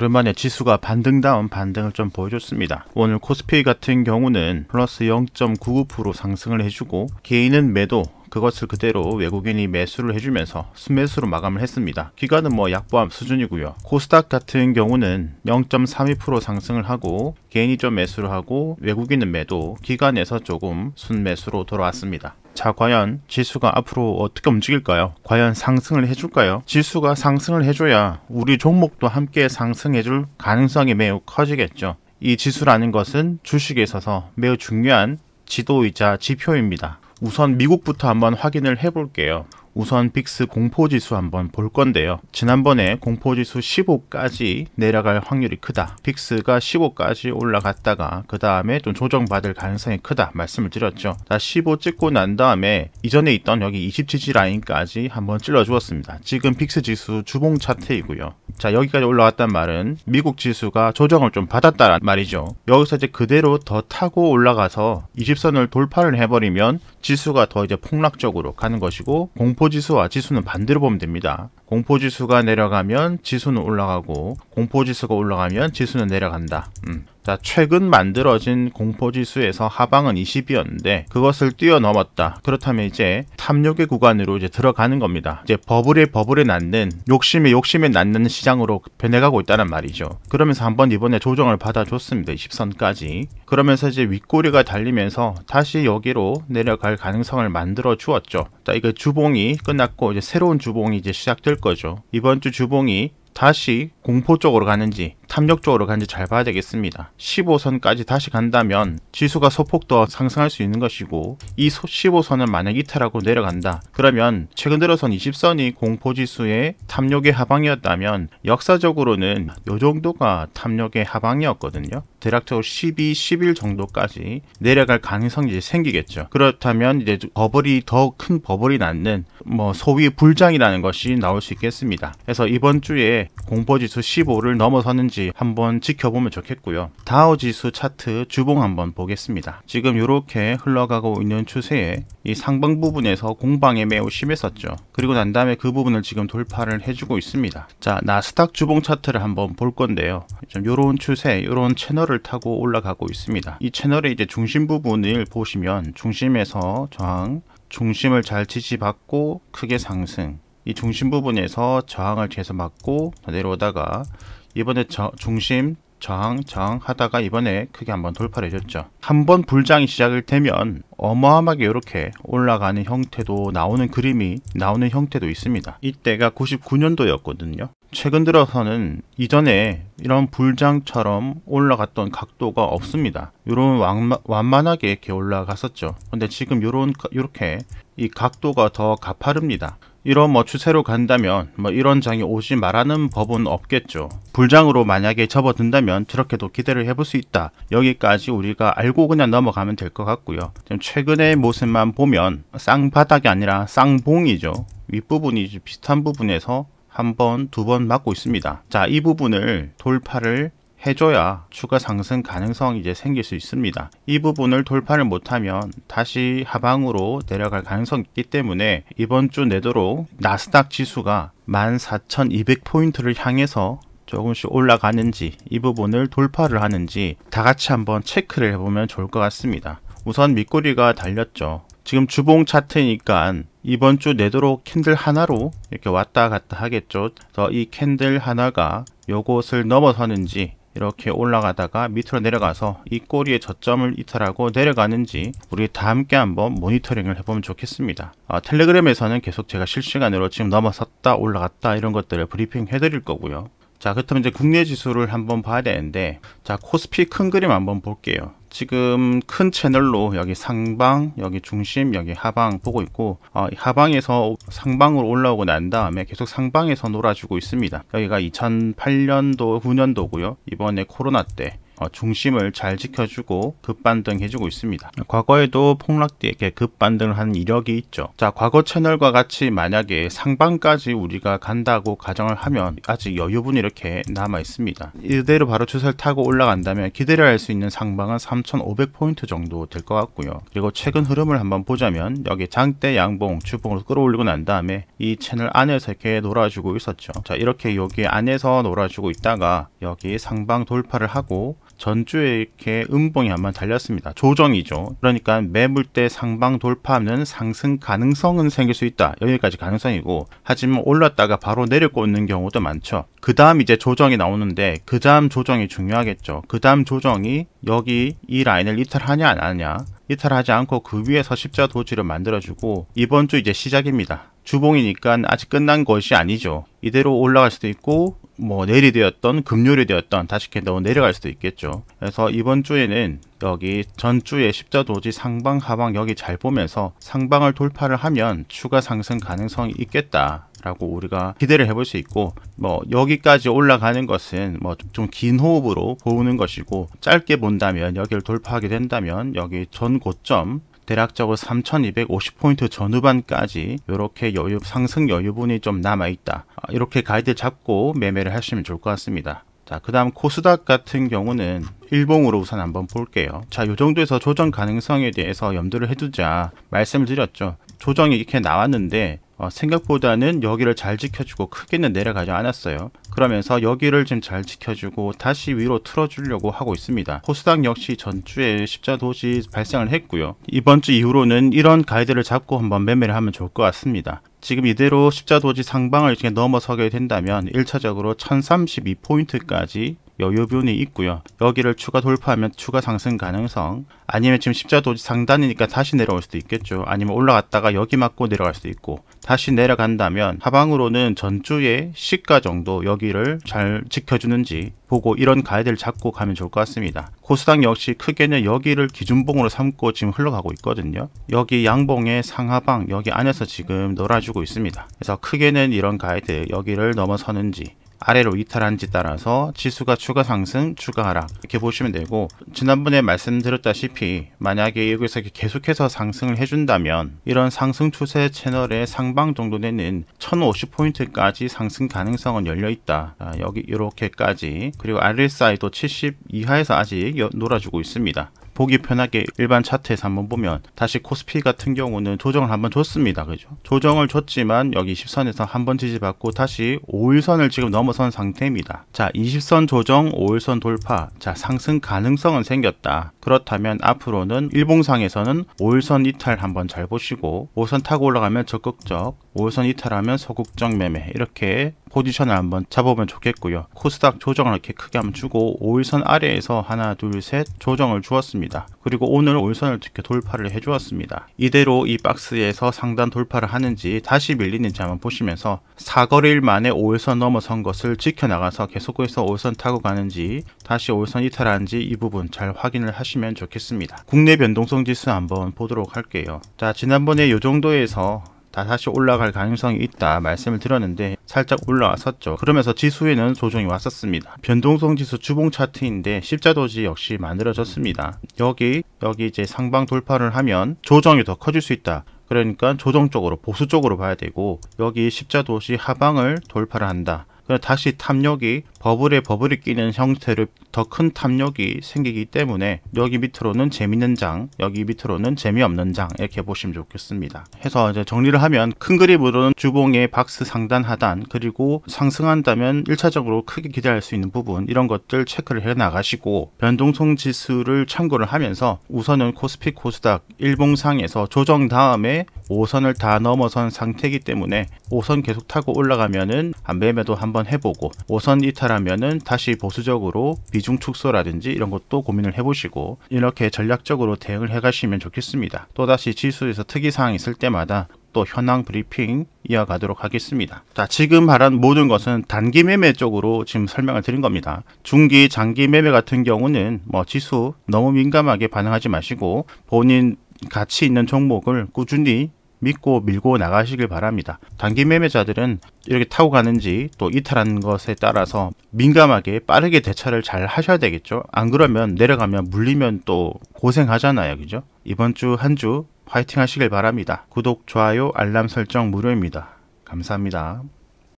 오랜만에 지수가 반등다운 반등을 좀 보여줬습니다. 오늘 코스피 같은 경우는 플러스 0.99% 상승을 해주고 개인은 매도 그것을 그대로 외국인이 매수를 해주면서 순매수로 마감을 했습니다. 기간은 뭐약보합 수준이고요. 코스닥 같은 경우는 0.32% 상승을 하고 개인이 좀 매수를 하고 외국인은 매도 기간에서 조금 순매수로 돌아왔습니다. 자 과연 지수가 앞으로 어떻게 움직일까요? 과연 상승을 해줄까요? 지수가 상승을 해줘야 우리 종목도 함께 상승해줄 가능성이 매우 커지겠죠. 이 지수라는 것은 주식에 있어서 매우 중요한 지도이자 지표입니다. 우선 미국부터 한번 확인을 해볼게요. 우선 빅스 공포지수 한번 볼 건데요. 지난번에 공포지수 15까지 내려갈 확률이 크다. 빅스가 15까지 올라갔다가 그 다음에 좀 조정받을 가능성이 크다 말씀을 드렸죠. 자, 15 찍고 난 다음에 이전에 있던 여기 20 지지 라인까지 한번 찔러 주었습니다. 지금 빅스 지수 주봉 차트이고요. 자 여기까지 올라왔단 말은 미국 지수가 조정을 좀 받았다란 말이죠. 여기서 이제 그대로 더 타고 올라가서 20선을 돌파를 해버리면 지수가 더 이제 폭락적으로 가는 것이고 공포 공포지수와 지수는 반대로 보면 됩니다. 공포지수가 내려가면 지수는 올라가고 공포지수가 올라가면 지수는 내려간다. 음. 자, 최근 만들어진 공포지수에서 하방은 20이었는데 그것을 뛰어넘었다. 그렇다면 이제 탐욕의 구간으로 이제 들어가는 겁니다. 이제 버블에 버블에 낳는 욕심에 욕심에 낳는 시장으로 변해가고 있다는 말이죠. 그러면서 한번 이번에 조정을 받아줬습니다. 20선까지. 그러면서 이제 윗꼬리가 달리면서 다시 여기로 내려갈 가능성을 만들어 주었죠. 자, 이거 주봉이 끝났고 이제 새로운 주봉이 이제 시작될 거죠. 이번 주 주봉이 다시 공포 쪽으로 가는지 탐욕 쪽으로 가는지 잘 봐야 되겠습니다. 15선까지 다시 간다면 지수가 소폭 더 상승할 수 있는 것이고 이 15선을 만약 이탈하고 내려간다. 그러면 최근 들어선 20선이 공포지수의 탐욕의 하방이었다면 역사적으로는 이 정도가 탐욕의 하방이었거든요. 대략적으로 12, 11 정도까지 내려갈 가능성이 생기겠죠. 그렇다면 이제 버블이 더 큰 버블이 낳는 뭐 소위 불장이라는 것이 나올 수 있겠습니다. 그래서 이번 주에 공포지수 지수 15를 넘어섰는지 한번 지켜보면 좋겠고요. 다우 지수 차트 주봉 한번 보겠습니다. 지금 이렇게 흘러가고 있는 추세에 이 상방 부분에서 공방에 매우 심했었죠. 그리고 난 다음에 그 부분을 지금 돌파를 해주고 있습니다. 자 나스닥 주봉 차트를 한번 볼 건데요. 좀 요런 추세, 요런 채널을 타고 올라가고 있습니다. 이 채널의 이제 중심 부분을 보시면 중심에서 저항, 중심을 잘 지지받고 크게 상승 이 중심 부분에서 저항을 계속 맞고 내려오다가 이번에 저, 중심 저항 저항 하다가 이번에 크게 한번 돌파를 해줬죠 한번 불장이 시작을 되면 어마어마하게 이렇게 올라가는 형태도 나오는 그림이 나오는 형태도 있습니다 이때가 99년도였거든요 최근 들어서는 이전에 이런 불장처럼 올라갔던 각도가 없습니다 이런 완만하게 이렇게 올라갔었죠 근데 지금 요런 요렇게 이 각도가 더 가파릅니다 이런 뭐 추세로 간다면 뭐 이런 장이 오지 말라는 법은 없겠죠. 불장으로 만약에 접어든다면 저렇게도 기대를 해볼 수 있다. 여기까지 우리가 알고 그냥 넘어가면 될 것 같고요. 최근의 모습만 보면 쌍바닥이 아니라 쌍봉이죠. 윗부분이 비슷한 부분에서 한 번, 두 번 맞고 있습니다. 자, 이 부분을 돌파를 해줘야 추가 상승 가능성이 이제 생길 수 있습니다. 이 부분을 돌파를 못하면 다시 하방으로 내려갈 가능성이 있기 때문에 이번 주 내도록 나스닥 지수가 14,200포인트를 향해서 조금씩 올라가는지 이 부분을 돌파를 하는지 다 같이 한번 체크를 해보면 좋을 것 같습니다. 우선 밑꼬리가 달렸죠. 지금 주봉 차트니까 이번 주 내도록 캔들 하나로 이렇게 왔다 갔다 하겠죠. 그래서 이 캔들 하나가 요것을 넘어서는지 이렇게 올라가다가 밑으로 내려가서 이 꼬리의 저점을 이탈하고 내려가는지 우리 다 함께 한번 모니터링을 해보면 좋겠습니다. 아, 텔레그램에서는 계속 제가 실시간으로 지금 넘어섰다 올라갔다 이런 것들을 브리핑 해드릴 거고요. 자 그렇다면 이제 국내 지수를 한번 봐야 되는데 자 코스피 큰 그림 한번 볼게요. 지금 큰 채널로 여기 상방, 여기 중심, 여기 하방 보고 있고 어, 하방에서 상방으로 올라오고 난 다음에 계속 상방에서 놀아주고 있습니다. 여기가 2008년도, 9년도고요. 이번에 코로나 때 어, 중심을 잘 지켜주고 급반등해주고 있습니다. 과거에도 폭락 뒤에 급반등을 한 이력이 있죠. 자, 과거 채널과 같이 만약에 상방까지 우리가 간다고 가정을 하면 아직 여유분이 이렇게 남아 있습니다. 이대로 바로 추세를 타고 올라간다면 기대를 할 수 있는 상방은 3,500포인트 정도 될 것 같고요. 그리고 최근 흐름을 한번 보자면 여기 장대 양봉 주봉으로 끌어올리고 난 다음에 이 채널 안에서 이렇게 놀아주고 있었죠. 자, 이렇게 여기 안에서 놀아주고 있다가 여기 상방 돌파를 하고 전주에 이렇게 음봉이 한번 달렸습니다. 조정이죠. 그러니까 매물 대 상방 돌파하면 상승 가능성은 생길 수 있다. 여기까지 가능성이고 하지만 올랐다가 바로 내려 있는 경우도 많죠. 그 다음 이제 조정이 나오는데 그 다음 조정이 중요하겠죠. 그 다음 조정이 여기 이 라인을 이탈하냐 안 하냐 이탈하지 않고 그 위에서 십자 도지를 만들어주고 이번 주 이제 시작입니다. 주봉이니까 아직 끝난 것이 아니죠. 이대로 올라갈 수도 있고 뭐 내일이 되었던 금요일이 되었던 다시 캔들로 내려갈 수도 있겠죠. 그래서 이번 주에는 여기 전주의 십자도지 상방 하방 여기 잘 보면서 상방을 돌파를 하면 추가 상승 가능성이 있겠다 라고 우리가 기대를 해볼 수 있고 뭐 여기까지 올라가는 것은 뭐 좀 긴 호흡으로 보는 것이고 짧게 본다면 여기를 돌파하게 된다면 여기 전 고점 대략적으로 3250포인트 전후반까지 이렇게 여유 상승 여유분이 좀 남아있다 이렇게 아, 가이드 잡고 매매를 하시면 좋을 것 같습니다 자그 다음 코스닥 같은 경우는 일봉으로 우선 한번 볼게요 자 요정도에서 조정 가능성에 대해서 염두를 해두자 말씀을 드렸죠 조정이 이렇게 나왔는데 어, 생각보다는 여기를 잘 지켜주고 크게는 내려가지 않았어요. 그러면서 여기를 지금 잘 지켜주고 다시 위로 틀어주려고 하고 있습니다. 호수당 역시 전주에 십자도시 발생을 했고요. 이번 주 이후로는 이런 가이드를 잡고 한번 매매를 하면 좋을 것 같습니다. 지금 이대로 십자도지 상방을 이렇 넘어서게 된다면 1차적으로 1032포인트까지 여유분이 있고요. 여기를 추가 돌파하면 추가 상승 가능성 아니면 지금 십자도지 상단이니까 다시 내려올 수도 있겠죠. 아니면 올라갔다가 여기 맞고 내려갈 수도 있고 다시 내려간다면 하방으로는 전주의 시가 정도 여기를 잘 지켜주는지 보고 이런 가이드를 잡고 가면 좋을 것 같습니다. 코스닥 역시 크게는 여기를 기준봉으로 삼고 지금 흘러가고 있거든요. 여기 양봉의 상하방 여기 안에서 지금 놀아주 해주고 있습니다. 그래서 크게는 이런 가이드 여기를 넘어서는지 아래로 이탈한지 따라서 지수가 추가 상승, 추가 하락 이렇게 보시면 되고 지난번에 말씀드렸다시피 만약에 여기서 계속해서 상승을 해준다면 이런 상승 추세 채널의 상방 정도 되는 1050포인트까지 상승 가능성은 열려있다 아, 여기 이렇게까지 그리고 RSI도 70 이하에서 아직 놀아주고 있습니다 보기 편하게 일반 차트에서 한번 보면 다시 코스피 같은 경우는 조정을 한번 줬습니다. 그죠? 조정을 줬지만 여기 10선에서 한번 지지받고 다시 5일선을 지금 넘어선 상태입니다. 자, 20선 조정, 5일선 돌파. 자, 상승 가능성은 생겼다. 그렇다면 앞으로는 일봉상에서는 5일선 이탈 한번 잘 보시고 5선 타고 올라가면 적극적, 5일선 이탈하면 소극적 매매 이렇게 포지션을 한번 잡아보면 좋겠고요. 코스닥 조정을 이렇게 크게 한번 주고 5일선 아래에서 하나 둘 셋 조정을 주었습니다. 그리고 오늘 5일선을 이렇게 돌파를 해주었습니다. 이대로 이 박스에서 상단 돌파를 하는지 다시 밀리는지 한번 보시면서 4거리일 만에 5일선 넘어선 것을 지켜나가서 계속해서 5일선 타고 가는지 다시 5일선 이탈하는지 이 부분 잘 확인을 하시면 좋겠습니다. 국내 변동성 지수 한번 보도록 할게요. 자 지난번에 이 정도에서 다시 올라갈 가능성이 있다 말씀을 드렸는데 살짝 올라왔었죠. 그러면서 지수에는 조정이 왔었습니다. 변동성 지수 주봉 차트인데 십자도지 역시 만들어졌습니다. 여기 여기 이제 상방 돌파를 하면 조정이 더 커질 수 있다. 그러니까 조정 쪽으로 보수 쪽으로 봐야 되고 여기 십자도시 하방을 돌파를 한다. 그럼 다시 탐력이 버블에 버블이 끼는 형태로 더 큰 탐욕이 생기기 때문에 여기 밑으로는 재밌는 장, 여기 밑으로는 재미없는 장 이렇게 보시면 좋겠습니다. 해서 이제 정리를 하면 큰 그림으로는 주봉의 박스 상단 하단 그리고 상승한다면 1차적으로 크게 기대할 수 있는 부분 이런 것들 체크를 해 나가시고 변동성 지수를 참고를 하면서 우선은 코스피 코스닥 일봉상에서 조정 다음에 5선을 다 넘어선 상태이기 때문에 5선 계속 타고 올라가면은 매매도 한번 해보고 5선 이탈 않다라면은 다시 보수적으로 비중 축소라든지 이런 것도 고민을 해보시고 이렇게 전략적으로 대응을 해가시면 좋겠습니다. 또다시 지수에서 특이사항이 있을 때마다 또 현황 브리핑 이어가도록 하겠습니다. 자, 지금 말한 모든 것은 단기 매매 쪽으로 지금 설명을 드린 겁니다. 중기, 장기 매매 같은 경우는 뭐 지수 너무 민감하게 반응하지 마시고 본인 가치 있는 종목을 꾸준히 믿고 밀고 나가시길 바랍니다. 단기 매매자들은 이렇게 타고 가는지 또 이탈하는 것에 따라서 민감하게 빠르게 대처를 잘 하셔야 되겠죠. 안 그러면 내려가면 물리면 또 고생하잖아요. 그죠? 이번 주 한주 주 화이팅 하시길 바랍니다. 구독, 좋아요, 알람 설정 무료입니다. 감사합니다.